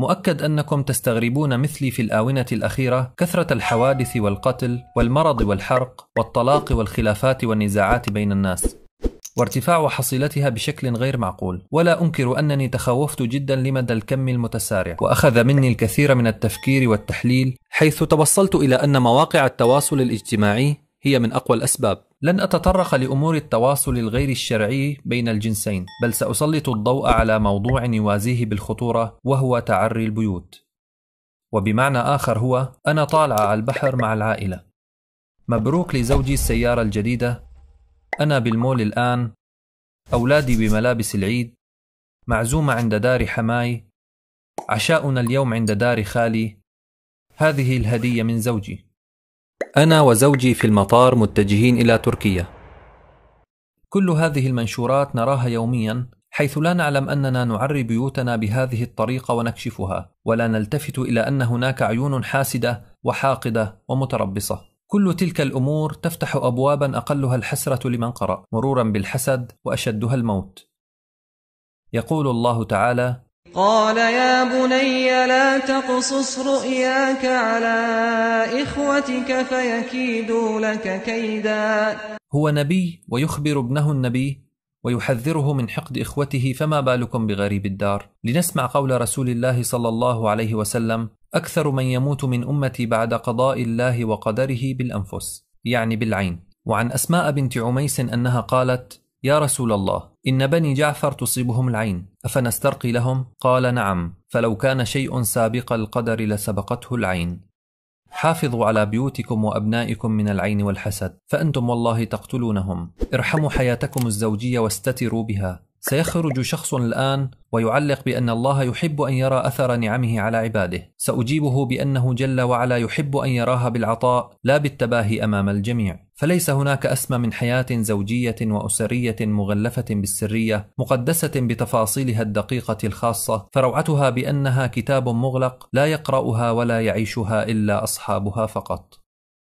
مؤكد أنكم تستغربون مثلي في الآونة الأخيرة كثرة الحوادث والقتل والمرض والحرق والطلاق والخلافات والنزاعات بين الناس وارتفاع حصيلتها بشكل غير معقول ولا أنكر أنني تخوفت جدا لمدى الكم المتسارع وأخذ مني الكثير من التفكير والتحليل حيث توصلت إلى أن مواقع التواصل الاجتماعي هي من أقوى الأسباب لن أتطرق لأمور التواصل الغير الشرعي بين الجنسين، بل سأسلط الضوء على موضوع يوازيه بالخطورة وهو تعري البيوت. وبمعنى آخر هو أنا طالعة على البحر مع العائلة. مبروك لزوجي السيارة الجديدة. أنا بالمول الآن. أولادي بملابس العيد. معزومة عند دار حماي. عشاؤنا اليوم عند دار خالي. هذه الهدية من زوجي. أنا وزوجي في المطار متجهين إلى تركيا. كل هذه المنشورات نراها يوميا حيث لا نعلم أننا نعري بيوتنا بهذه الطريقة ونكشفها، ولا نلتفت إلى أن هناك عيون حاسدة وحاقدة ومتربصة. كل تلك الأمور تفتح أبوابا أقلها الحسرة لمن قرأ، مرورا بالحسد وأشدها الموت. يقول الله تعالى: قال يا بني لا تقصص رؤياك على إخوتك فيكيدوا لك كيدا هو نبي ويخبر ابنه النبي ويحذره من حقد إخوته فما بالكم بغريب الدار لنسمع قول رسول الله صلى الله عليه وسلم أكثر من يموت من أمتي بعد قضاء الله وقدره بالأنفس يعني بالعين وعن أسماء بنت عميس أنها قالت يا رسول الله إن بني جعفر تصيبهم العين أفنسترقي لهم؟ قال نعم فلو كان شيء سابق القدر لسبقته العين حافظوا على بيوتكم وابنائكم من العين والحسد فانتم والله تقتلونهم ارحموا حياتكم الزوجيه واستتروا بها سيخرج شخص الآن ويعلق بأن الله يحب أن يرى أثر نعمه على عباده، سأجيبه بأنه جل وعلا يحب أن يراها بالعطاء لا بالتباهي أمام الجميع، فليس هناك أسمى من حياة زوجية وأسرية مغلفة بالسرية، مقدسة بتفاصيلها الدقيقة الخاصة، فروعتها بأنها كتاب مغلق لا يقرأها ولا يعيشها إلا أصحابها فقط.